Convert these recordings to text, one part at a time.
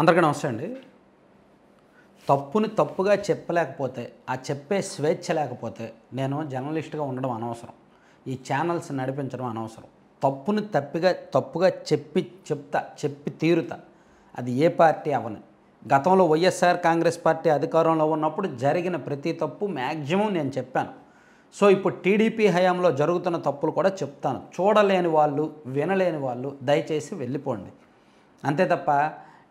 అందరికీ నమస్తే అండి తప్పుని తప్పుగా చెప్పలేకపోతే ఆ చెప్పే స్వేచ్ఛ లేకపోతే నేను జర్నలిస్ట్గా ఉండడం అనవసరం ఈ ఛానల్స్ నడిపించడం అనవసరం తప్పుని తప్పిగా తప్పుగా చెప్పి చెప్తా చెప్పి తీరుతా అది ఏ పార్టీ అవని గతంలో వైఎస్ఆర్ కాంగ్రెస్ పార్టీ అధికారంలో ఉన్నప్పుడు జరిగిన ప్రతి తప్పు మ్యాక్సిమం నేను చెప్పాను సో ఇప్పుడు టీడీపీ హయాంలో జరుగుతున్న తప్పులు కూడా చెప్తాను చూడలేని వాళ్ళు వినలేని వాళ్ళు దయచేసి వెళ్ళిపోండి అంతే తప్ప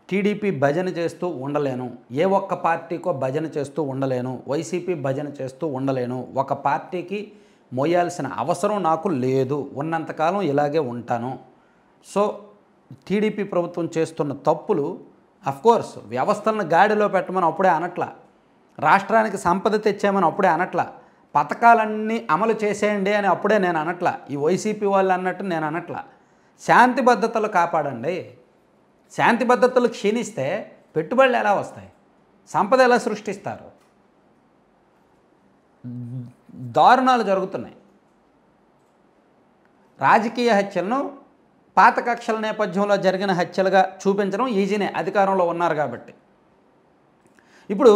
టీడీపీ భజన చేస్తూ ఉండలేను ఏ ఒక్క పార్టీకో భజన చేస్తూ ఉండలేను వైసీపీ భజన చేస్తూ ఉండలేను ఒక పార్టీకి మోయాల్సిన అవసరం నాకు లేదు ఉన్నంతకాలం ఇలాగే ఉంటాను సో టీడీపీ ప్రభుత్వం చేస్తున్న తప్పులు అఫ్కోర్స్ వ్యవస్థలను గాడిలో పెట్టమని అప్పుడే అనట్ల రాష్ట్రానికి సంపద తెచ్చామని అప్పుడే అనట్ల పథకాలన్నీ అమలు చేసేయండి అని అప్పుడే నేను అనట్ల ఈ వైసీపీ వాళ్ళు అన్నట్టు నేను అనట్ల శాంతి భద్రతలు కాపాడండి శాంతి భద్రతలు క్షీణిస్తే పెట్టుబడులు ఎలా వస్తాయి సంపద ఎలా సృష్టిస్తారు దారుణాలు జరుగుతున్నాయి రాజకీయ హత్యలను పాత కక్షల నేపథ్యంలో జరిగిన హత్యలుగా చూపించడం ఈజీనే అధికారంలో ఉన్నారు కాబట్టి ఇప్పుడు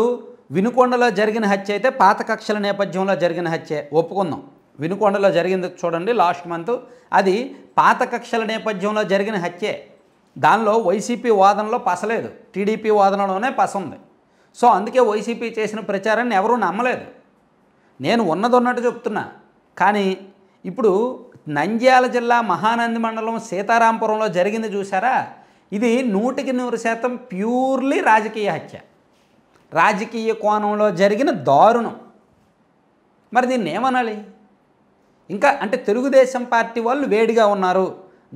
వినుకొండలో జరిగిన హత్య అయితే పాత కక్షల నేపథ్యంలో జరిగిన హత్య ఒప్పుకుందాం వినుకొండలో జరిగింది చూడండి లాస్ట్ మంత్ అది పాత కక్షల నేపథ్యంలో జరిగిన హత్యే దానిలో వైసీపీ వాదనలో పసలేదు టీడీపీ వాదనలోనే పస ఉంది సో అందుకే వైసీపీ చేసిన ప్రచారాన్ని ఎవరూ నమ్మలేదు నేను ఉన్నదొన్నట్టు చెప్తున్నా కానీ ఇప్పుడు నంద్యాల జిల్లా మహానంది మండలం సీతారాంపురంలో జరిగింది చూసారా ఇది నూటికి నూరు శాతం ప్యూర్లీ రాజకీయ హత్య రాజకీయ కోణంలో జరిగిన దారుణం మరి దీన్ని ఏమనాలి ఇంకా అంటే తెలుగుదేశం పార్టీ వాళ్ళు వేడిగా ఉన్నారు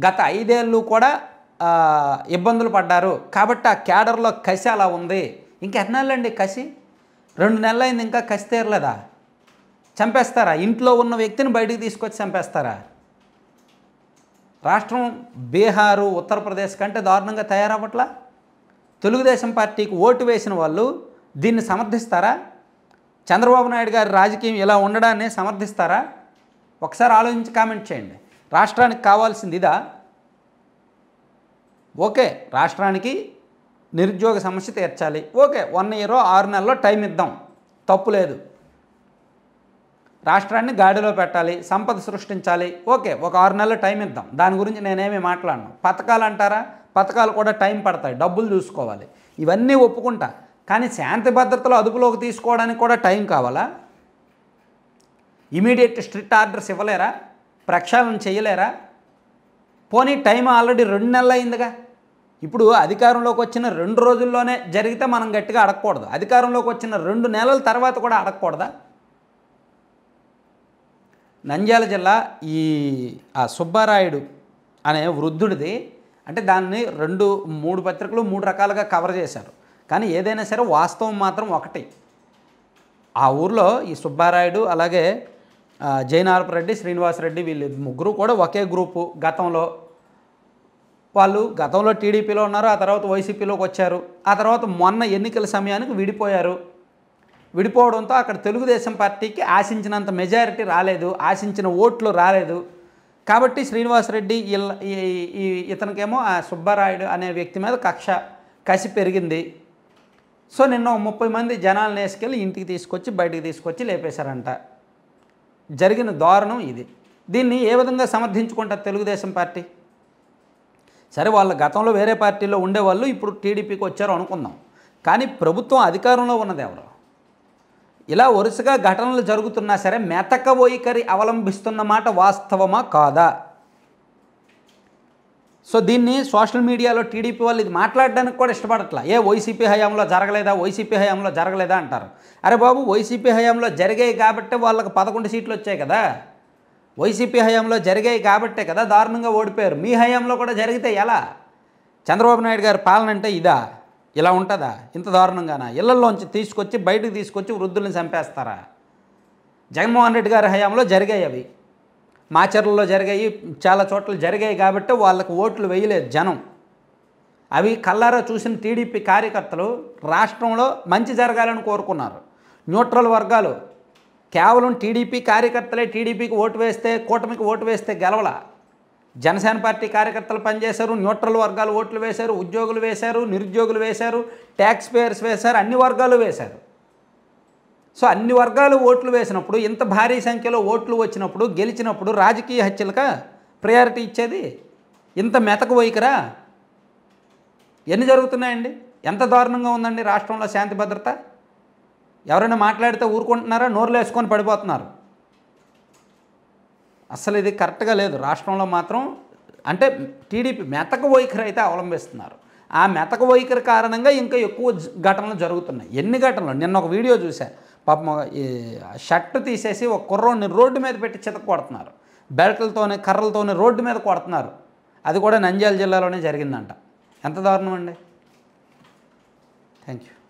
గత ఐదేళ్ళు కూడా ఇబ్బందులు పడ్డారు కాబట్టి ఆ క్యాడర్లో కసి అలా ఉంది ఇంకెన్నాళ్ళండి కసి రెండు నెలలు అయింది ఇంకా కసి తీరలేదా చంపేస్తారా ఇంట్లో ఉన్న వ్యక్తిని బయటికి తీసుకొచ్చి చంపేస్తారా రాష్ట్రం బీహారు ఉత్తరప్రదేశ్ కంటే దారుణంగా తయారవ్వట్లా తెలుగుదేశం పార్టీకి ఓటు వేసిన వాళ్ళు దీన్ని సమర్థిస్తారా చంద్రబాబు నాయుడు గారి రాజకీయం ఇలా ఉండడాన్ని సమర్థిస్తారా ఒకసారి ఆలోచించి కామెంట్ చేయండి రాష్ట్రానికి కావాల్సింది ఇదా ఓకే రాష్ట్రానికి నిరుద్యోగ సమస్య తీర్చాలి ఓకే వన్ ఇయర్ ఆరు నెలల్లో టైం ఇద్దాం తప్పు లేదు రాష్ట్రాన్ని గాడిలో పెట్టాలి సంపద సృష్టించాలి ఓకే ఒక ఆరు నెలలు టైం ఇద్దాం దాని గురించి నేనేమి మాట్లాడను పథకాలు అంటారా పథకాలు కూడా టైం పడతాయి డబ్బులు చూసుకోవాలి ఇవన్నీ ఒప్పుకుంటా కానీ శాంతి భద్రతలు అదుపులోకి తీసుకోవడానికి కూడా టైం కావాలా ఇమీడియట్ స్ట్రిక్ట్ ఆర్డర్స్ ఇవ్వలేరా ప్రక్షాళన చేయలేరా పోనీ టైం ఆల్రెడీ రెండు నెలలు అయిందిగా ఇప్పుడు అధికారంలోకి వచ్చిన రెండు రోజుల్లోనే జరిగితే మనం గట్టిగా అడగకూడదు అధికారంలోకి వచ్చిన రెండు నెలల తర్వాత కూడా అడగకూడదా నంద్యాల జిల్లా ఈ ఆ సుబ్బారాయుడు అనే వృద్ధుడిది అంటే దాన్ని రెండు మూడు పత్రికలు మూడు రకాలుగా కవర్ చేశారు కానీ ఏదైనా సరే వాస్తవం మాత్రం ఒకటి ఆ ఊర్లో ఈ సుబ్బారాయుడు అలాగే జయనారపరెడ్డి రెడ్డి శ్రీనివాసరెడ్డి వీళ్ళు ముగ్గురు కూడా ఒకే గ్రూపు గతంలో వాళ్ళు గతంలో టీడీపీలో ఉన్నారు ఆ తర్వాత వైసీపీలోకి వచ్చారు ఆ తర్వాత మొన్న ఎన్నికల సమయానికి విడిపోయారు విడిపోవడంతో అక్కడ తెలుగుదేశం పార్టీకి ఆశించినంత మెజారిటీ రాలేదు ఆశించిన ఓట్లు రాలేదు కాబట్టి శ్రీనివాసరెడ్డి ఈ ఇతనికేమో ఆ సుబ్బారాయుడు అనే వ్యక్తి మీద కక్ష కసి పెరిగింది సో నిన్న ముప్పై మంది జనాలను వేసుకెళ్ళి ఇంటికి తీసుకొచ్చి బయటికి తీసుకొచ్చి లేపేశారంట జరిగిన దారుణం ఇది దీన్ని ఏ విధంగా సమర్థించుకుంటారు తెలుగుదేశం పార్టీ సరే వాళ్ళ గతంలో వేరే పార్టీలో ఉండేవాళ్ళు ఇప్పుడు టీడీపీకి వచ్చారు అనుకుందాం కానీ ప్రభుత్వం అధికారంలో ఉన్నది ఎవరు ఇలా వరుసగా ఘటనలు జరుగుతున్నా సరే మెతక వైఖరి అవలంబిస్తున్న మాట వాస్తవమా కాదా సో దీన్ని సోషల్ మీడియాలో టీడీపీ వాళ్ళు ఇది మాట్లాడడానికి కూడా ఇష్టపడట్లా ఏ వైసీపీ హయాంలో జరగలేదా వైసీపీ హయాంలో జరగలేదా అంటారు అరే బాబు వైసీపీ హయాంలో జరిగాయి కాబట్టి వాళ్ళకి పదకొండు సీట్లు వచ్చాయి కదా వైసీపీ హయాంలో జరిగాయి కాబట్టే కదా దారుణంగా ఓడిపోయారు మీ హయాంలో కూడా జరిగితే ఎలా చంద్రబాబు నాయుడు గారి పాలన అంటే ఇదా ఇలా ఉంటుందా ఇంత దారుణంగానా ఇళ్లలోంచి తీసుకొచ్చి బయటకు తీసుకొచ్చి వృద్ధుల్ని చంపేస్తారా జగన్మోహన్ రెడ్డి గారి హయాంలో జరిగాయి అవి మాచర్లలో జరిగాయి చాలా చోట్ల జరిగాయి కాబట్టి వాళ్ళకు ఓట్లు వేయలేదు జనం అవి కల్లారా చూసిన టీడీపీ కార్యకర్తలు రాష్ట్రంలో మంచి జరగాలని కోరుకున్నారు న్యూట్రల్ వర్గాలు కేవలం టీడీపీ కార్యకర్తలే టీడీపీకి ఓటు వేస్తే కూటమికి ఓటు వేస్తే గెలవల జనసేన పార్టీ కార్యకర్తలు పనిచేశారు న్యూట్రల్ వర్గాలు ఓట్లు వేశారు ఉద్యోగులు వేశారు నిరుద్యోగులు వేశారు ట్యాక్స్ పేయర్స్ వేశారు అన్ని వర్గాలు వేశారు సో అన్ని వర్గాలు ఓట్లు వేసినప్పుడు ఇంత భారీ సంఖ్యలో ఓట్లు వచ్చినప్పుడు గెలిచినప్పుడు రాజకీయ హత్యలక ప్రయారిటీ ఇచ్చేది ఇంత మెతకు వైఖరా ఎన్ని జరుగుతున్నాయండి ఎంత దారుణంగా ఉందండి రాష్ట్రంలో శాంతి భద్రత ఎవరైనా మాట్లాడితే ఊరుకుంటున్నారా నోరులు వేసుకొని పడిపోతున్నారు అసలు ఇది కరెక్ట్గా లేదు రాష్ట్రంలో మాత్రం అంటే టీడీపీ మెతక వైఖరి అయితే అవలంబిస్తున్నారు ఆ మెతక వైఖరి కారణంగా ఇంకా ఎక్కువ ఘటనలు జరుగుతున్నాయి ఎన్ని ఘటనలు నిన్న ఒక వీడియో చూసా పాపం షర్ట్ తీసేసి ఒక కుర్రోడిని రోడ్డు మీద పెట్టి చితక కొడుతున్నారు బెల్ట్లతోనే కర్రలతోనే రోడ్డు మీద కొడుతున్నారు అది కూడా నంద్యాల జిల్లాలోనే జరిగిందంట ఎంత దారుణం అండి థ్యాంక్ యూ